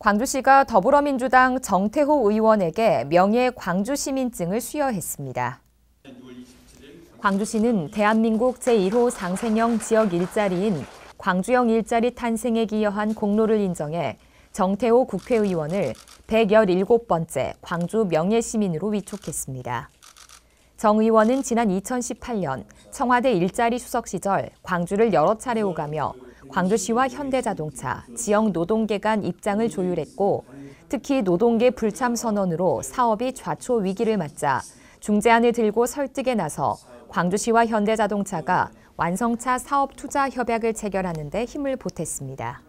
광주시가 더불어민주당 정태호 의원에게 명예 광주시민증을 수여했습니다. 광주시는 대한민국 제1호 장생형 지역 일자리인 광주형 일자리 탄생에 기여한 공로를 인정해 정태호 국회의원을 117번째 광주 명예시민으로 위촉했습니다. 정 의원은 지난 2018년 청와대 일자리 수석 시절 광주를 여러 차례 오가며 광주시와 현대자동차, 지역 노동계 간 입장을 조율했고 특히 노동계 불참 선언으로 사업이 좌초 위기를 맞자 중재안을 들고 설득에 나서 광주시와 현대자동차가 완성차 사업 투자 협약을 체결하는 데 힘을 보탰습니다.